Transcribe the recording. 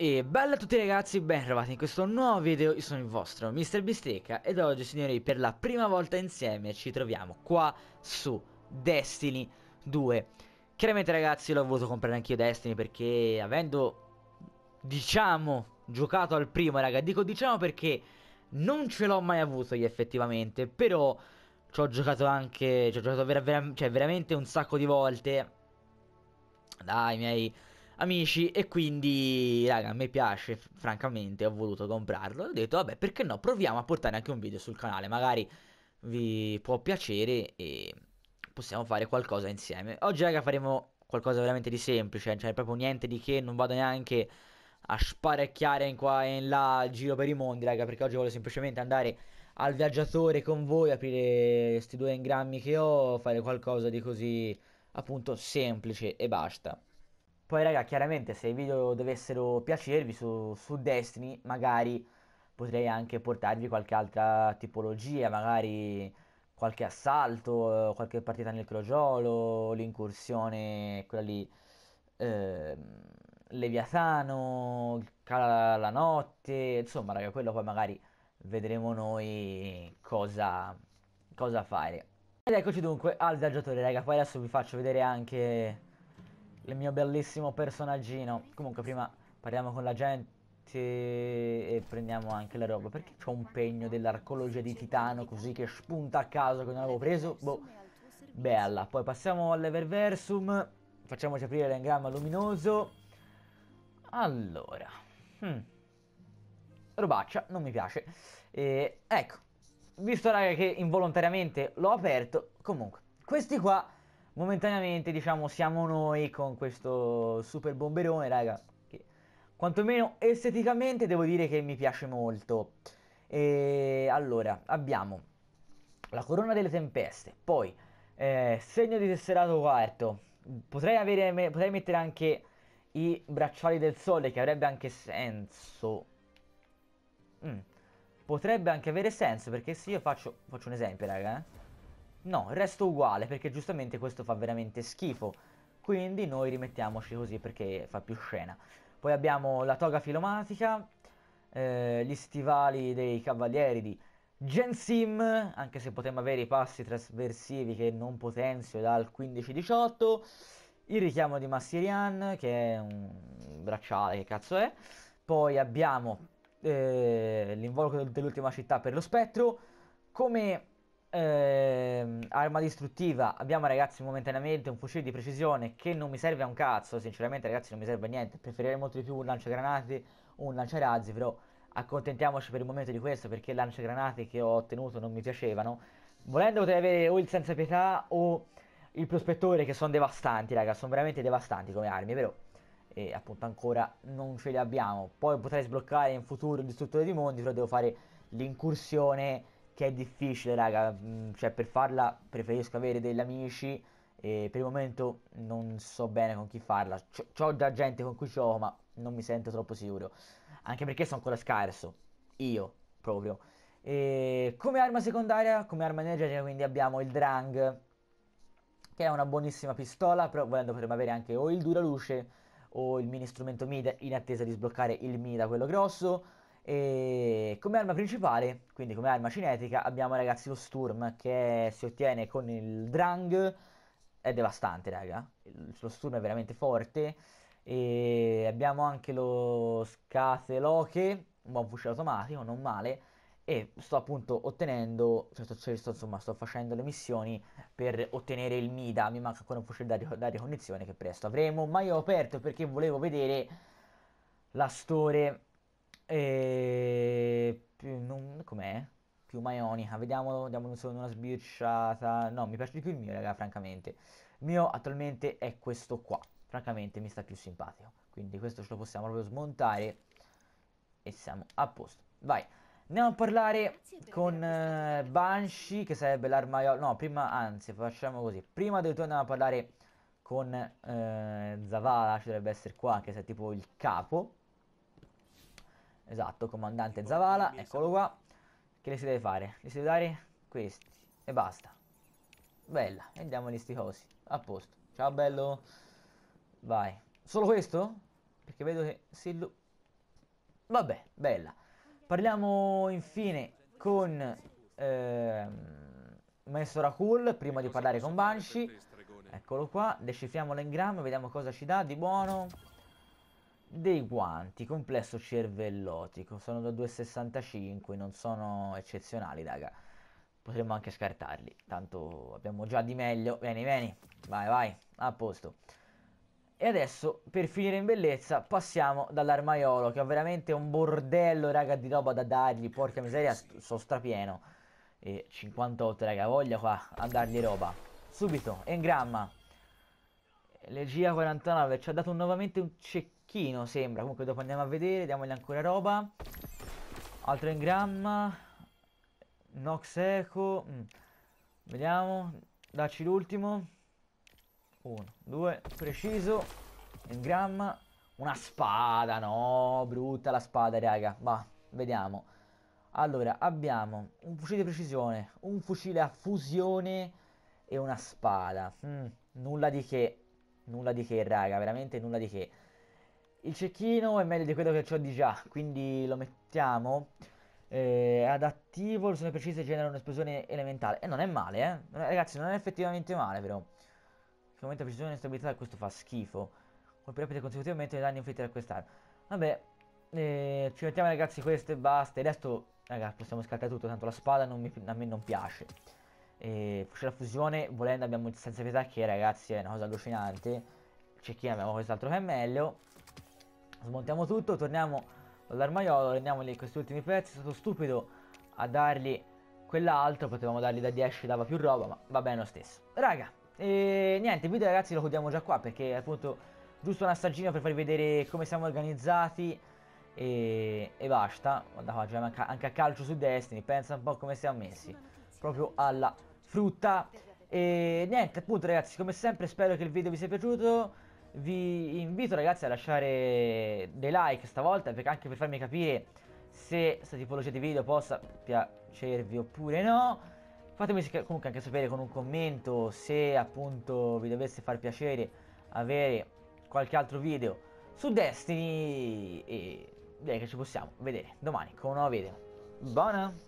E bella a tutti ragazzi, ben trovati in questo nuovo video, io sono il vostro Mr. Bistecca ed oggi signori per la prima volta insieme ci troviamo qua su Destiny 2 Chiaramente ragazzi l'ho voluto comprare anch'io Destiny perché avendo, diciamo, giocato al primo raga Dico diciamo perché non ce l'ho mai avuto io effettivamente, però ci ho giocato anche, ci ho giocato vera vera cioè, veramente un sacco di volte Dai miei amici e quindi raga a me piace francamente ho voluto comprarlo ho detto vabbè perché no proviamo a portare anche un video sul canale magari vi può piacere e possiamo fare qualcosa insieme oggi raga faremo qualcosa veramente di semplice cioè proprio niente di che non vado neanche a sparecchiare in qua e in là il giro per i mondi raga perché oggi voglio semplicemente andare al viaggiatore con voi aprire questi due engrammi che ho fare qualcosa di così appunto semplice e basta poi raga, chiaramente se i video dovessero piacervi su, su Destiny, magari potrei anche portarvi qualche altra tipologia, magari qualche assalto, eh, qualche partita nel crogiolo, l'incursione, quella lì, eh, Leviatano, Cala la notte, insomma raga, quello poi magari vedremo noi cosa, cosa fare. Ed eccoci dunque al viaggiatore raga, poi adesso vi faccio vedere anche il mio bellissimo personaggino. Comunque prima parliamo con la gente e prendiamo anche la roba. Perché c'ho un pegno dell'arcologia di titano così che spunta a caso che non avevo preso? Boh, bella. Poi passiamo all'Everversum. Facciamoci aprire l'engramma luminoso. Allora. Hmm. Robaccia, non mi piace. E, ecco, visto raga che involontariamente l'ho aperto, comunque, questi qua momentaneamente diciamo siamo noi con questo super bomberone raga che quantomeno esteticamente devo dire che mi piace molto e allora abbiamo la corona delle tempeste poi eh, segno di tesserato quarto potrei, avere, potrei mettere anche i bracciali del sole che avrebbe anche senso mm. potrebbe anche avere senso perché se io faccio, faccio un esempio raga eh No, il resto uguale perché giustamente questo fa veramente schifo. Quindi noi rimettiamoci così perché fa più scena. Poi abbiamo la toga filomatica, eh, gli stivali dei cavalieri di Gensim, anche se potremmo avere i passi trasversivi che non potenzio dal 15-18, il richiamo di Massirian che è un bracciale, che cazzo è. Poi abbiamo eh, l'involucro dell'ultima città per lo spettro, come Ehm, arma distruttiva. Abbiamo, ragazzi, momentaneamente un fucile di precisione che non mi serve a un cazzo. Sinceramente, ragazzi, non mi serve a niente. Preferirei molto di più un lanciagranate o un lanciarazzi. Però accontentiamoci per il momento di questo perché lanciagranate che ho ottenuto non mi piacevano. Volendo potrei avere o il senza pietà o il prospettore che sono devastanti, raga. Sono veramente devastanti come armi, però. E appunto ancora non ce li abbiamo. Poi potrei sbloccare in futuro il distruttore di mondi, però devo fare l'incursione che è difficile, raga. Mm, cioè, per farla preferisco avere degli amici. E per il momento non so bene con chi farla. Ho già gente con cui gioco, ma non mi sento troppo sicuro. Anche perché sono ancora scarso. Io, proprio. E come arma secondaria, come arma energetica, quindi abbiamo il Drang, che è una buonissima pistola, però volendo potremmo avere anche o il Duraluce o il mini strumento Mida in attesa di sbloccare il Mida, quello grosso. E come arma principale, quindi come arma cinetica, abbiamo ragazzi lo Sturm che si ottiene con il Drang. È devastante, raga. lo Sturm è veramente forte. E abbiamo anche lo Scateloche, un buon fucile automatico, non male. E sto appunto ottenendo, cioè, cioè sto, insomma, sto facendo le missioni per ottenere il Mida. Mi manca ancora un fucile da, da ricognizione che presto avremo. Ma io ho aperto perché volevo vedere la storia e... Ehm, com'è? Più maionica, vediamo, diamo solo una sbirciata. No, mi piace di più il mio, raga, francamente. Il mio attualmente è questo qua. Francamente mi sta più simpatico. Quindi questo ce lo possiamo proprio smontare. E siamo a posto. Vai. Andiamo a parlare con eh, Banshee, che sarebbe l'armaiola. No, prima, anzi, facciamo così. Prima del tutto andiamo a parlare con eh, Zavala, ci dovrebbe essere qua, che è tipo il capo. Esatto, comandante Zavala, eccolo qua. Che le si deve fare? Le si deve dare questi. E basta. Bella, e diamogli sti cosi. A posto. Ciao bello. Vai. Solo questo? Perché vedo che si... Vabbè, bella. Parliamo infine con ehm, Maestro Rakul, prima di parlare con Banshee. Eccolo qua, decifriamo l'engram, vediamo cosa ci dà di buono dei guanti complesso cervellotico sono da 2,65 non sono eccezionali raga potremmo anche scartarli tanto abbiamo già di meglio vieni vieni vai vai a posto e adesso per finire in bellezza passiamo dall'armaiolo che ho veramente un bordello raga di roba da dargli porca miseria sto strapieno e 58 raga voglia qua a dargli roba subito engramma L'Egia 49 ci ha dato nuovamente un cecchino, sembra. Comunque dopo andiamo a vedere, diamogli ancora roba. Altro ingramma. Nox Eco. Mm. Vediamo. Dacci l'ultimo. Uno, due, preciso. Ingramma. Una spada, no, brutta la spada, raga. Va, vediamo. Allora, abbiamo un fucile di precisione, un fucile a fusione e una spada. Mm, nulla di che nulla di che, raga, veramente nulla di che. Il cecchino è meglio di quello che ho di già, quindi lo mettiamo eh, ad attivo, sono precise genera un'esplosione elementale. E non è male, eh. Ragazzi, non è effettivamente male, però. Che aumenta precisione e stabilità, questo fa schifo. Colpi Colpirapide consecutivamente i danni inflitti da quest'arma. Vabbè, eh, ci mettiamo ragazzi questo e basta. E adesso, ragazzi, possiamo scartare tutto, tanto la spada mi, a me non piace. E c'è la fusione, volendo abbiamo il senza pietà che ragazzi è una cosa allucinante. C'è chi abbiamo quest'altro cammello. Smontiamo tutto, torniamo all'armaiolo, prendiamogli questi ultimi pezzi. È stato stupido a dargli quell'altro, potevamo dargli da 10, dava più roba, ma va bene lo stesso. Raga, e niente, il video ragazzi lo chiudiamo già qua perché è appunto giusto un assaggino per farvi vedere come siamo organizzati e, e basta guarda qua giochiamo cioè, anche, a calcio su Destiny pensa un po' come siamo messi proprio alla frutta e niente appunto ragazzi come sempre spero che il video vi sia piaciuto vi invito ragazzi a lasciare dei like stavolta perché anche per farmi capire se questa tipologia di video possa piacervi oppure no fatemi comunque anche sapere con un commento se appunto vi dovesse far piacere avere qualche altro video su Destiny e direi che ci possiamo vedere domani con un nuovo video buona